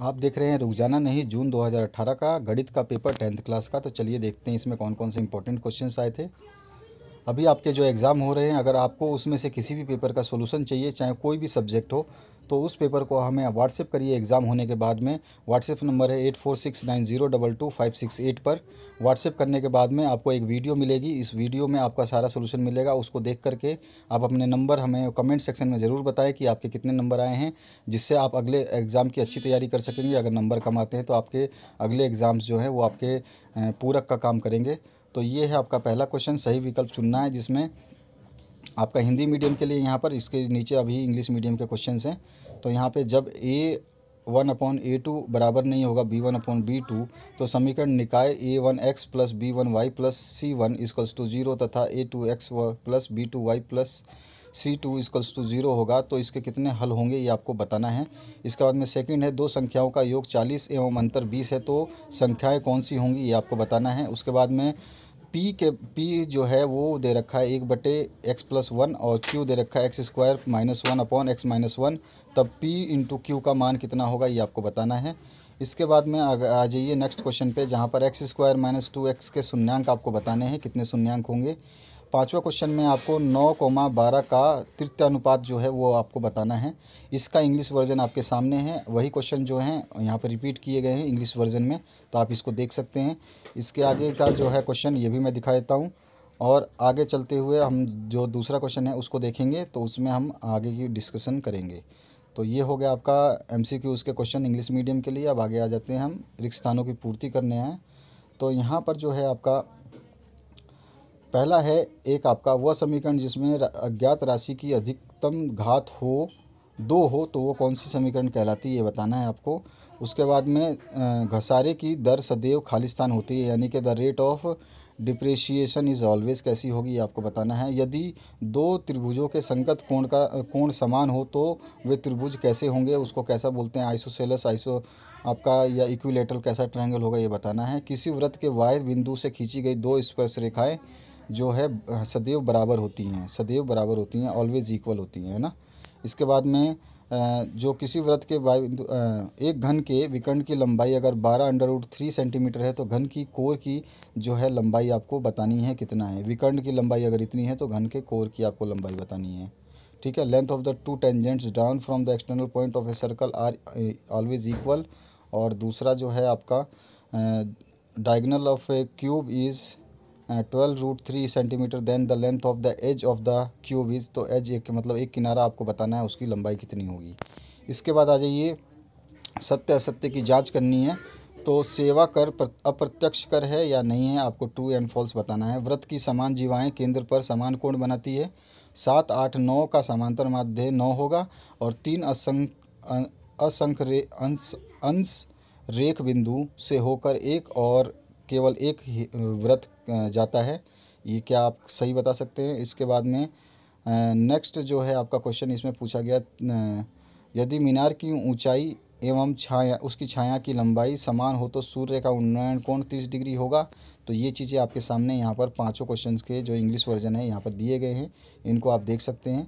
आप देख रहे हैं रुकजाना नहीं जून 2018 का गणित का पेपर टेंथ क्लास का तो चलिए देखते हैं इसमें कौन कौन से इंपॉर्टेंट क्वेश्चन आए थे अभी आपके जो एग्ज़ाम हो रहे हैं अगर आपको उसमें से किसी भी पेपर का सोल्यूशन चाहिए चाहे कोई भी सब्जेक्ट हो तो उस पेपर को हमें व्हाट्सएप करिए एग्ज़ाम होने के बाद में व्हाट्सएप नंबर है eight four six nine zero double two five six eight पर व्हाट्सएप करने के बाद में आपको एक वीडियो मिलेगी इस वीडियो में आपका सारा सोल्यूशन मिलेगा उसको देख करके आप अपने नंबर हमें कमेंट सेक्शन में ज़रूर बताएं कि आपके कितने नंबर आए हैं जिससे आप अगले एग्ज़ाम की अच्छी तैयारी कर सकेंगे अगर नंबर कम आते हैं तो आपके अगले एग्ज़ाम्स जो है वो आपके पूरक का काम करेंगे तो ये है आपका पहला क्वेश्चन सही विकल्प चुनना है जिसमें आपका हिंदी मीडियम के लिए यहाँ पर इसके नीचे अभी इंग्लिश मीडियम के क्वेश्चन हैं तो यहाँ पर जब A one upon A two बराबर नहीं होगा B one upon B two तो समीकरण निकाय A one X plus B one Y plus C one equals to zero तथा A two X plus B two Y plus C two equals to zero होगा तो इसके कितने हल होंगे ये आपको बताना है इसके बाद में सेकंड है दो संख्याओं का योग चालीस एवं अंतर बीस है तो संख्याएँ कौन सी होंगी ये आपको बताना है उसके बाद में पी के पी जो है वो दे रखा है एक बटे एक्स प्लस वन और क्यू दे रखा है X square minus one upon X minus one तब पी इंटू क्यू का मान कितना होगा ये आपको बताना है इसके बाद में आ जाइए नेक्स्ट क्वेश्चन पे जहाँ पर X square minus two X के शून्यांक आपको बताने हैं कितने शून्यांक होंगे पाँचवा क्वेश्चन में आपको नौ कोमा बारह का अनुपात जो है वो आपको बताना है इसका इंग्लिश वर्जन आपके सामने है वही क्वेश्चन जो है यहाँ पर रिपीट किए गए हैं इंग्लिश वर्जन में तो आप इसको देख सकते हैं इसके आगे का जो है क्वेश्चन ये भी मैं दिखा देता हूँ और आगे चलते हुए हम जो दूसरा क्वेश्चन है उसको देखेंगे तो उसमें हम आगे की डिस्कशन करेंगे तो ये हो गया आपका एम सी क्यूज़ के क्वेश्चन इंग्लिश मीडियम के लिए अब आगे आ जाते हैं हम रिक्त स्थानों की पूर्ति करने हैं तो यहाँ पर जो है आपका पहला है एक आपका वह समीकरण जिसमें अज्ञात राशि की अधिकतम घात हो दो हो तो वो कौन सी समीकरण कहलाती है ये बताना है आपको उसके बाद में घसारे की दर सदैव खालिस्तान होती है यानी कि the rate of depreciation is always कैसी होगी आपको बताना है यदि दो त्रिभुजों के संगत कोण का कोण समान हो तो वे त्रिभुज कैसे होंगे उसको कैसा बोलते हैं आइसोसेलस आइसो आपका या इक्विलेटरल कैसा ट्रायंगल होगा ये बताना है किसी व्रत के वायर बिंदु से खींची गई दो स्पर्श रेखाएं जो है सदैव बराबर होती हैं सदैव बराबर होती हैं ऑलवेज़ इक्वल होती हैं है ना इसके बाद में जो किसी व्रत के एक घन के विकर्ण की लंबाई अगर बारह अंडर उड थ्री सेंटीमीटर है तो घन की कोर की जो है लंबाई आपको बतानी है कितना है विकर्ण की लंबाई अगर इतनी है तो घन के कोर की आपको लंबाई बतानी है ठीक है length of the two tangents down from the external point of a circle are always equal और दूसरा जो है आपका diagonal of a cube is twelve root three centimetre then the length of the edge of the cube is तो edge एक मतलब एक किनारा आपको बताना है उसकी लंबाई कितनी होगी इसके बाद आ जाइए सत्य असत्य की जांच करनी है तो सेवा कर अप्रत्यक्ष कर है या नहीं है आपको ट्रू एंड फॉल्स बताना है व्रत की समान जीवाएं केंद्र पर समान कोण बनाती है सात आठ नौ का समांतर माध्य नौ होगा और तीन असंख असंख रे अंश अंश रेख बिंदु से होकर एक और केवल एक व्रत जाता है ये क्या आप सही बता सकते हैं इसके बाद में नेक्स्ट जो है आपका क्वेश्चन इसमें पूछा गया यदि मीनार की ऊंचाई एवं छाया उसकी छाया की लंबाई समान हो तो सूर्य का उन्नयन कोण तीस डिग्री होगा तो ये चीज़ें आपके सामने यहाँ पर पांचों क्वेश्चंस के जो इंग्लिश वर्जन है यहाँ पर दिए गए हैं इनको आप देख सकते हैं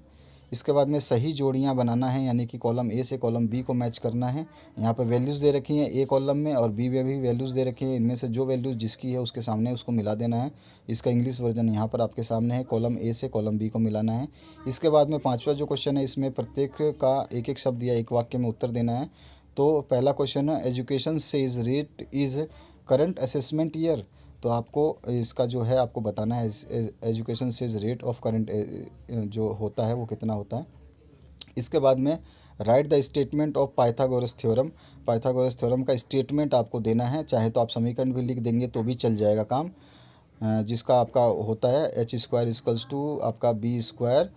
इसके बाद में सही जोड़ियाँ बनाना है यानी कि कॉलम ए से कॉलम बी को मैच करना है यहाँ पर वैल्यूज़ दे रखी हैं ए कॉलम में और बी में भी वैल्यूज़ दे रखी हैं इनमें से जो वैल्यूज़ जिसकी है उसके सामने उसको मिला देना है इसका इंग्लिश वर्जन यहाँ पर आपके सामने है कॉलम ए से कॉलम बी को मिलाना है इसके बाद में पाँचवा जो क्वेश्चन है इसमें प्रत्येक का एक एक शब्द या एक वाक्य में उत्तर देना है तो पहला क्वेश्चन है education cess rate is current assessment year तो आपको इसका जो है आपको बताना है education cess rate of current जो होता है वो कितना होता है इसके बाद में write the statement of Pythagoras theorem Pythagoras theorem का स्टेटमेंट आपको देना है चाहे तो आप समीकरण भी लिख देंगे तो भी चल जाएगा काम जिसका आपका होता है एच स्क्वायर इजकल्स टू आपका बी स्क्वायर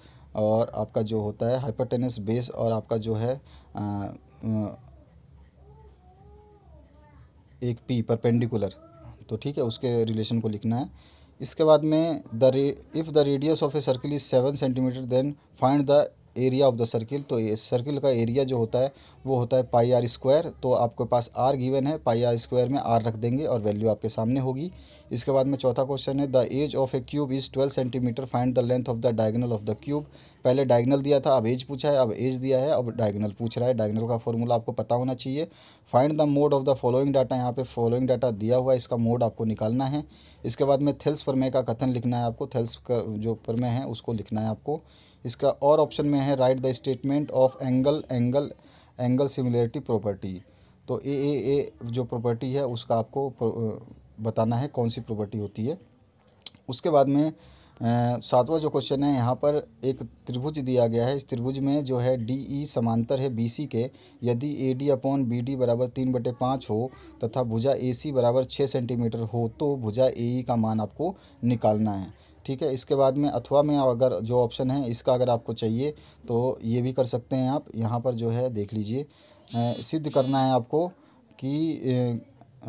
और आपका जो होता है हाइपरटेनस बेस और आपका जो है आ, एक पी परपेंडिकुलर तो ठीक है उसके रिलेशन को लिखना है इसके बाद में the if the radius of a circle is seven centimetre then find the area of the circle तो ये सर्किल का एरिया जो होता है वो होता है पाई आर स्क्वायर तो आपके पास आर गिवन है पाई आर स्क्वायर में आर रख देंगे और वैल्यू आपके सामने होगी इसके बाद में चौथा क्वेश्चन है the edge of a cube is twelve centimetre find the length of the diagonal of the cube पहले डायगनल दिया था अब एज पूछा है अब एज दिया है अब डायगनल पूछ रहा है डायगनल का फॉर्मूला आपको पता होना चाहिए find the mode of the following data यहाँ पे फॉलोइंग डाटा दिया हुआ है इसका मोड आपको निकालना है इसके बाद में थेल्स परमे का कथन लिखना है आपको थेल्स का जो परमे है उसको लिखना है आपको इसका और ऑप्शन में है write the statement of angle angle angle similarity property तो ए ए ए जो प्रॉपर्टी है उसका आपको बताना है कौन सी प्रॉपर्टी होती है उसके बाद में सातवां जो क्वेश्चन है यहाँ पर एक त्रिभुज दिया गया है इस त्रिभुज में जो है डी ई e समांतर है बी सी के यदि A D upon B D बराबर तीन बटे पाँच हो तथा भुजा ए सी बराबर छः सेंटीमीटर हो तो भुजा ए ई e का मान आपको निकालना है ठीक है इसके बाद में अथवा में अगर जो ऑप्शन है इसका अगर आपको चाहिए तो ये भी कर सकते हैं आप यहाँ पर जो है देख लीजिए सिद्ध करना है आपको कि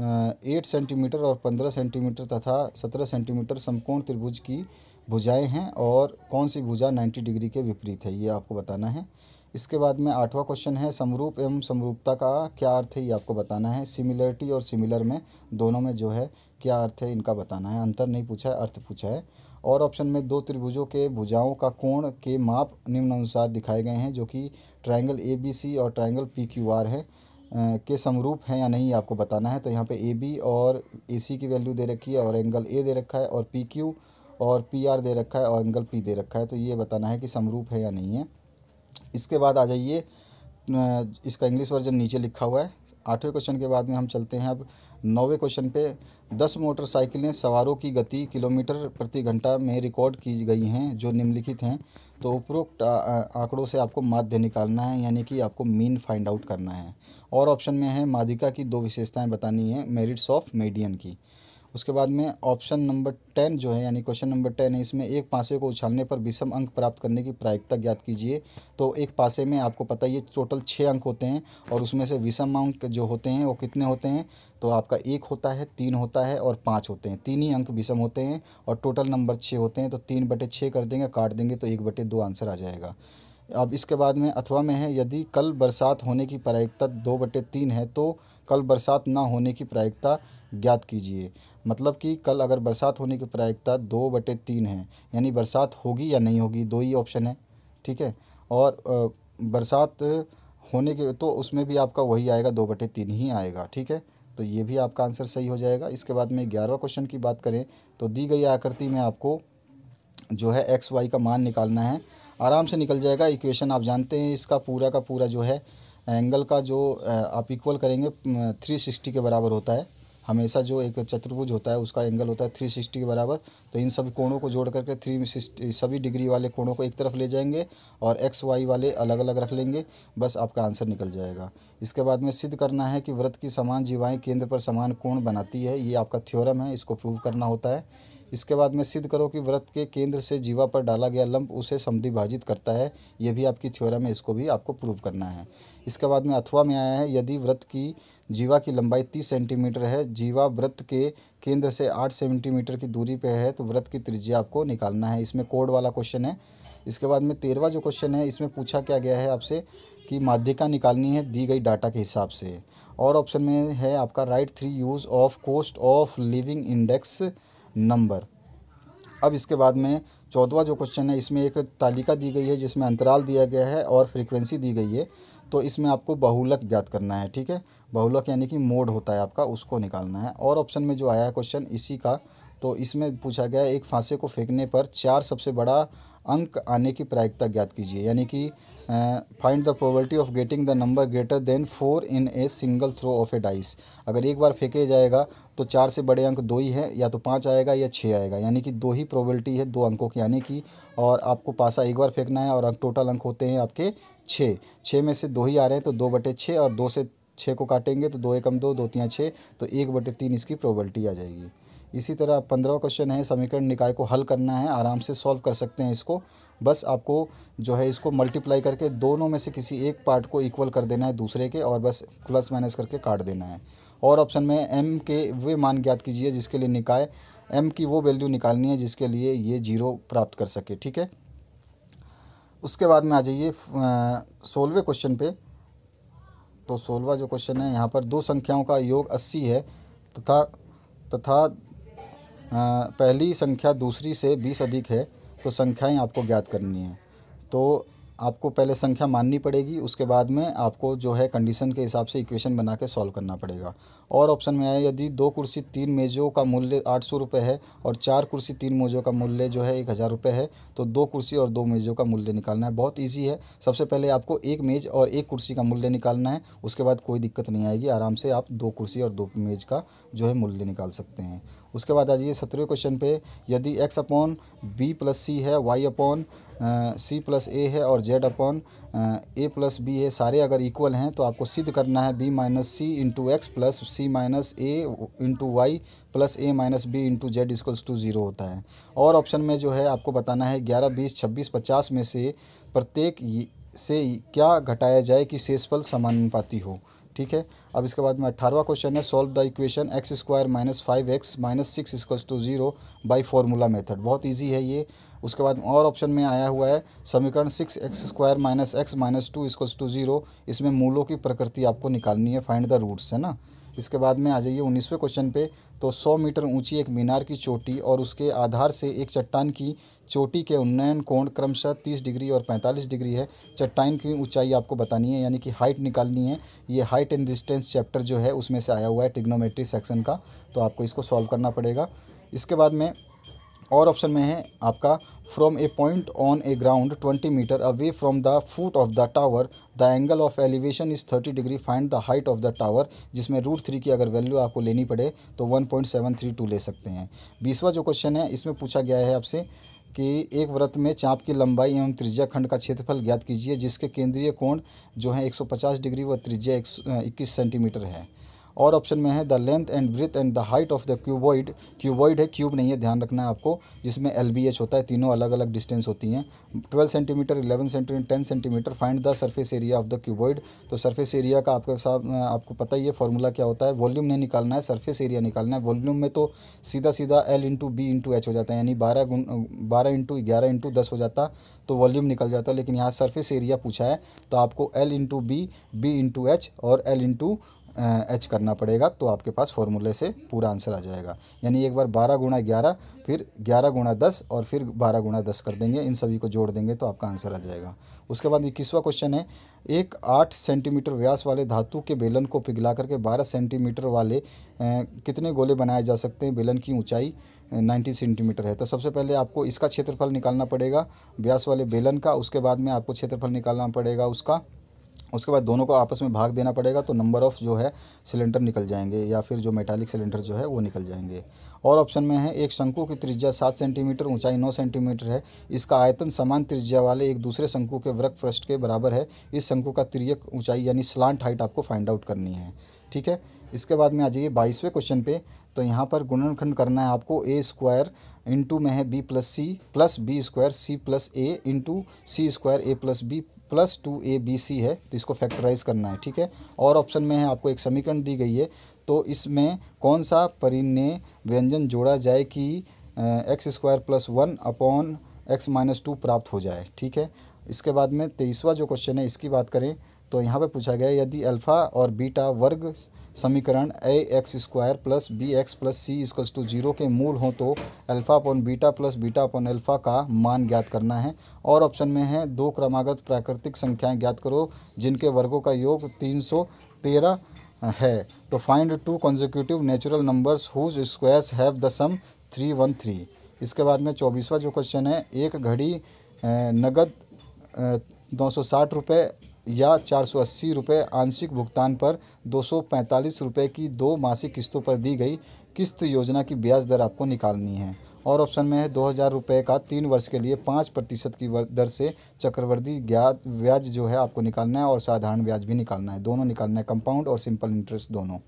एट सेंटीमीटर और पंद्रह सेंटीमीटर तथा सत्रह सेंटीमीटर समकोण त्रिभुज की भुजाएं हैं और कौन सी भुजा नाइन्टी डिग्री के विपरीत है ये आपको बताना है इसके बाद में आठवां क्वेश्चन है समरूप एवं समरूपता का क्या अर्थ है ये आपको बताना है सिमिलरिटी और सिमिलर में दोनों में जो है क्या अर्थ है इनका बताना है अंतर नहीं पूछा है अर्थ पूछा है और ऑप्शन में दो त्रिभुजों के भुजाओं का कोण के माप निम्नानुसार दिखाए गए हैं जो कि ट्राइंगल ए बी सी और ट्राइंगल पी क्यू आर है के समरूप हैं या नहीं आपको बताना है तो यहाँ पे ए बी और ए सी की वैल्यू दे रखी है और एंगल ए दे रखा है और पी क्यू और पी आर दे रखा है और एंगल पी दे रखा है तो ये बताना है कि समरूप है या नहीं है इसके बाद आ जाइए इसका इंग्लिश वर्जन नीचे लिखा हुआ है आठवें क्वेश्चन के बाद में हम चलते हैं अब नौवें क्वेश्चन पे दस मोटरसाइकिलें सवारों की गति किलोमीटर प्रति घंटा में रिकॉर्ड की गई हैं जो निम्नलिखित हैं तो उपरोक्त आंकड़ों से आपको माध्य निकालना है यानी कि आपको मीन फाइंड आउट करना है और ऑप्शन में है मादिका की दो विशेषताएं बतानी है मेरिट्स ऑफ मेडियन की उसके बाद में ऑप्शन नंबर टेन जो है यानी क्वेश्चन नंबर टेन है इसमें एक पासे को उछालने पर विषम अंक प्राप्त करने की प्रायिकता ज्ञात कीजिए तो एक पासे में आपको पता ये टोटल छः अंक होते हैं और उसमें से विषम अंक जो होते हैं वो कितने होते हैं तो आपका एक होता है तीन होता है और पाँच होते हैं तीन ही अंक विषम होते हैं और टोटल नंबर छः होते हैं तो तीन बटे छः कर देंगे काट देंगे तो एक बटे दो आंसर आ जाएगा अब इसके बाद में अथवा में है यदि कल बरसात होने की प्रायिकता दो बटे तीन है तो कल बरसात ना होने की प्रायिकता ज्ञात कीजिए मतलब कि कल अगर बरसात होने की प्रायिकता दो बटे तीन है यानी बरसात होगी या नहीं होगी दो ही ऑप्शन है ठीक है और बरसात होने के तो उसमें भी आपका वही आएगा दो बटे तीन ही आएगा ठीक है तो ये भी आपका आंसर सही हो जाएगा इसके बाद में ग्यारहवा क्वेश्चन की बात करें तो दी गई आकृति में आपको जो है एक्स वाई का मान निकालना है आराम से निकल जाएगा इक्वेशन आप जानते हैं इसका पूरा का पूरा जो है एंगल का जो आप इक्वल करेंगे थ्री सिक्सटी के बराबर होता है हमेशा जो एक चतुर्भुज होता है उसका एंगल होता है थ्री सिक्सटी के बराबर तो इन सभी कोणों को जोड़ करके थ्री सभी डिग्री वाले कोणों को एक तरफ ले जाएंगे और एक्स वाई वाले अलग अलग रख लेंगे बस आपका आंसर निकल जाएगा इसके बाद में सिद्ध करना है कि व्रत की समान जीवाएँ केंद्र पर समान कोण बनाती है ये आपका थ्योरम है इसको प्रूव करना होता है इसके बाद में सिद्ध करो कि व्रत के केंद्र से जीवा पर डाला गया लंब उसे समिभाजित करता है ये भी आपकी थ्योरा में इसको भी आपको प्रूव करना है इसके बाद में अथवा में आया है यदि व्रत की जीवा की लंबाई तीस सेंटीमीटर है जीवा व्रत के केंद्र से आठ सेंटीमीटर की दूरी पर है तो व्रत की त्रिज्या आपको निकालना है इसमें कोड वाला क्वेश्चन है इसके बाद में तेरवा जो क्वेश्चन है इसमें पूछा क्या गया है आपसे कि माध्यिका निकालनी है दी गई डाटा के हिसाब से और ऑप्शन में है आपका write three use of cost of living index number अब इसके बाद में चौदवा जो क्वेश्चन है इसमें एक तालिका दी गई है जिसमें अंतराल दिया गया है और फ्रीक्वेंसी दी गई है तो इसमें आपको बहुलक ज्ञात करना है ठीक है बहुलक यानी कि मोड होता है आपका उसको निकालना है और ऑप्शन में जो आया है क्वेश्चन इसी का तो इसमें पूछा गया एक फांसे को फेंकने पर चार सबसे बड़ा अंक आने की प्रायिकता ज्ञात कीजिए यानी कि find the probability of getting the number greater than four in a single throw of a dice अगर एक बार फेंके जाएगा तो चार से बड़े अंक दो ही है या तो पाँच आएगा या छः आएगा यानी कि दो ही प्रोबलिटी है दो अंकों की यानी कि और आपको पासा एक बार फेंकना है और अंक टोटल अंक होते हैं आपके छः छः में से दो ही आ रहे हैं तो दो बटे छः और दो से छः को काटेंगे तो दो एकम दो दो तियाँ छः तो एक बटे तीन इसकी प्रोबलिटी आ जाएगी इसी तरह पंद्रह क्वेश्चन है समीकरण निकाय को हल करना है आराम से सॉल्व कर सकते हैं इसको बस आपको जो है इसको मल्टीप्लाई करके दोनों में से किसी एक पार्ट को इक्वल कर देना है दूसरे के और बस प्लस माइनस करके काट देना है और ऑप्शन में एम के वे मान ज्ञात कीजिए जिसके लिए निकाय एम की वो वैल्यू निकालनी है जिसके लिए ये जीरो प्राप्त कर सके ठीक है उसके बाद में आ जाइए सोलहवें क्वेश्चन पे तो सोलवा जो क्वेश्चन है यहाँ पर दो संख्याओं का योग अस्सी है तथा तथा पहली संख्या दूसरी से बीस अधिक है तो संख्याएं आपको ज्ञात करनी है तो आपको पहले संख्या माननी पड़ेगी उसके बाद में आपको जो है कंडीशन के हिसाब से इक्वेशन बना के सॉल्व करना पड़ेगा और ऑप्शन में आए यदि दो कुर्सी तीन मेज़ों का मूल्य आठ सौ रुपये है और चार कुर्सी तीन मेज़ों का मूल्य जो है एक हज़ार रुपये है तो दो कुर्सी और दो मेज़ों का मूल्य निकालना है बहुत ईजी है सबसे पहले आपको एक मेज़ और एक कुर्सी का मूल्य निकालना है उसके बाद कोई दिक्कत नहीं आएगी आराम से आप दो कुर्सी और दो मेज़ का जो है मूल्य निकाल सकते हैं उसके बाद आ जाइए सत्रहवें क्वेश्चन पे यदि X upon B plus C है Y upon C plus A है और Z upon A plus B है सारे अगर इक्वल हैं तो आपको सिद्ध करना है B minus C into X plus C C minus A into Y plus A minus B into Z equals to zero होता है और ऑप्शन में जो है आपको बताना है ग्यारह बीस छब्बीस पचास में से प्रत्येक से क्या घटाया जाए कि शेषफल समानुपाती हो ठीक है अब इसके बाद में अठारहवा क्वेश्चन है solve the equation X square minus five X minus six equals to zero by formula method बहुत इजी है ये उसके बाद और ऑप्शन में आया हुआ है समीकरण six X square minus X minus two equals to zero इसमें मूलों की प्रकृति आपको निकालनी है फाइंड द रूट्स है ना इसके बाद में आ जाइए उन्नीसवें क्वेश्चन पे तो 100 मीटर ऊंची एक मीनार की चोटी और उसके आधार से एक चट्टान की चोटी के उन्नयन कोण क्रमशः 30 डिग्री और 45 डिग्री है चट्टान की ऊंचाई आपको बतानी है यानी कि हाइट निकालनी है ये हाइट एंड डिस्टेंस चैप्टर जो है उसमें से आया हुआ है टिग्नोमेट्री सेक्शन का तो आपको इसको सॉल्व करना पड़ेगा इसके बाद में और ऑप्शन में है आपका from a point on a ground twenty metre away from the foot of the tower the angle of elevation is thirty degree find the height of the tower जिसमें रूट थ्री की अगर value आपको लेनी पड़े तो one point seven three two ले सकते हैं बीसवा जो क्वेश्चन है इसमें पूछा गया है आपसे कि एक व्रत में चाप की लंबाई एवं त्रिज्या खंड का क्षेत्रफल ज्ञात कीजिए जिसके केंद्रीय कोण जो है 150 डिग्री व त्रिज्या इक्कीस सेंटीमीटर है और ऑप्शन में है the length and breadth and the height of the cuboid cuboid है क्यूब नहीं है ध्यान रखना है आपको जिसमें एल होता है तीनों अलग अलग डिस्टेंस होती हैं twelve centimetre eleven centimetre ten centimetre find the surface area of the cuboid तो सर्फेस एरिया का आपके साथ आपको पता ही है फॉर्मूला क्या होता है वॉल्यूम नहीं निकालना है सर्फेस एरिया निकालना है वॉल्यूम में तो सीधा सीधा L into B into H हो जाता है यानी बारह गुण बारह इंटू ग्यारह इंटू दस हो जाता तो वॉल्यूम निकल जाता लेकिन यहाँ सर्फेस एरिया पूछा है तो आपको L into B B into H और एल इंटू एच करना पड़ेगा तो आपके पास फॉर्मूले से पूरा आंसर आ जाएगा यानी एक बार बारह गुणा ग्यारह फिर ग्यारह गुणा दस और फिर बारह गुणा दस कर देंगे इन सभी को जोड़ देंगे तो आपका आंसर आ जाएगा उसके बाद इक्कीसवा क्वेश्चन है एक आठ सेंटीमीटर व्यास वाले धातु के बेलन को पिघला करके बारह सेंटीमीटर वाले ए, कितने गोले बनाए जा सकते हैं बेलन की ऊँचाई 90 सेंटीमीटर है तो सबसे पहले आपको इसका क्षेत्रफल निकालना पड़ेगा व्यास वाले बेलन का उसके बाद में आपको क्षेत्रफल निकालना पड़ेगा उसका उसके बाद दोनों को आपस में भाग देना पड़ेगा तो नंबर ऑफ़ जो है सिलेंडर निकल जाएंगे या फिर जो मेटालिक सिलेंडर जो है वो निकल जाएंगे और ऑप्शन में है एक शंकु की त्रिज्या सात सेंटीमीटर ऊंचाई नौ सेंटीमीटर है इसका आयतन समान त्रिज्या वाले एक दूसरे शंकु के वृक पृष्ठ के बराबर है इस शंकु का त्रियक ऊंचाई यानी स्लांट हाइट आपको फाइंड आउट करनी है ठीक है इसके बाद में आ जाइए बाईसवें क्वेश्चन पे तो यहाँ पर गुणनखंड करना है आपको ए स्क्वायर इंटू में है B plus C plus B square C plus A into C square A plus B plus two A B C है तो इसको फैक्टराइज करना है ठीक है और ऑप्शन में है आपको एक समीकरण दी गई है तो इसमें कौन सा परिणय व्यंजन जोड़ा जाए कि X square plus one upon X minus two प्राप्त हो जाए ठीक है इसके बाद में तेईसवा जो क्वेश्चन है इसकी बात करें तो यहाँ पे पूछा गया यदि अल्फ़ा और बीटा वर्ग समीकरण A X square plus B X plus C equals to zero के मूल हों तो alpha upon beta plus beta upon alpha का मान ज्ञात करना है और ऑप्शन में है दो क्रमागत प्राकृतिक संख्याएं ज्ञात करो जिनके वर्गों का योग तीन सौ तेरह है तो find two consecutive natural numbers whose squares have the sum three one three इसके बाद में चौबीसवा जो क्वेश्चन है एक घड़ी नगद दो सौ साठ रुपये या चार सौ अस्सी रुपये आंशिक भुगतान पर दो सौ पैंतालीस रुपये की दो मासिक किस्तों पर दी गई किस्त योजना की ब्याज दर आपको निकालनी है और ऑप्शन में है दो हज़ार रुपये का तीन वर्ष के लिए पाँच प्रतिशत की दर से चक्रवर्ती ज्ञात ब्याज जो है आपको निकालना है और साधारण ब्याज भी निकालना है दोनों निकालना है कंपाउंड और सिंपल इंटरेस्ट दोनों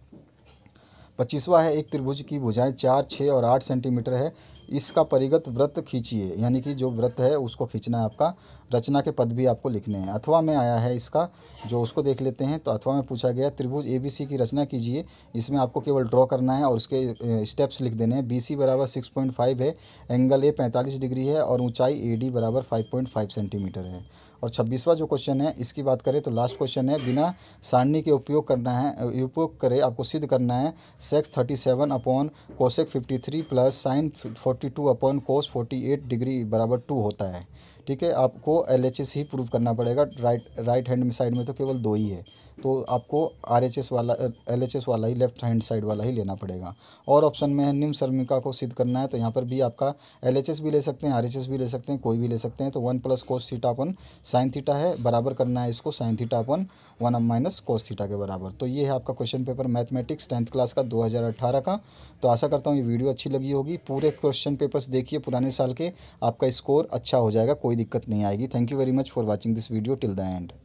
पच्चीसवा है एक त्रिभुज की भुजाएं चार छः और आठ सेंटीमीटर है इसका परिगत व्रत खींचिए यानी कि जो व्रत है उसको खींचना है आपका रचना के पद भी आपको लिखने हैं अथवा में आया है इसका जो उसको देख लेते हैं तो अथवा में पूछा गया त्रिभुज ए बी सी की रचना कीजिए इसमें आपको केवल ड्रॉ करना है और उसके स्टेप्स लिख देने हैं बी सी बराबर सिक्स पॉइंट फाइव है एंगल ए पैंतालीस डिग्री है और ऊंचाई ए डी बराबर फाइव पॉइंट फाइव सेंटीमीटर है और छब्बीसवा जो क्वेश्चन है इसकी बात करें तो लास्ट क्वेश्चन है बिना सारणी के उपयोग करना है उपयोग करें आपको सिद्ध करना है sec thirty seven upon cosec fifty three plus sine forty two upon cos forty eight degree बराबर टू होता है ठीक है आपको एल ही प्रूव करना पड़ेगा राइट राइट हैंड में साइड में तो केवल दो ही है तो आपको आर वाला एल वाला ही लेफ्ट हैंड साइड वाला ही लेना पड़ेगा और ऑप्शन में है निम्न शर्मिका को सिद्ध करना है तो यहाँ पर भी आपका एल भी ले सकते हैं आर भी ले सकते हैं कोई भी ले सकते हैं तो one plus cos theta upon sine theta है बराबर करना है इसको sine theta upon one minus cos theta के बराबर तो ये है आपका question paper mathematics tenth class का दो का तो आशा करता हूँ ये वीडियो अच्छी लगी होगी पूरे क्वेश्चन पेपर्स देखिए पुराने साल के आपका स्कोर अच्छा हो जाएगा कोई दिक्कत नहीं आएगी thank you very much for watching this video till the and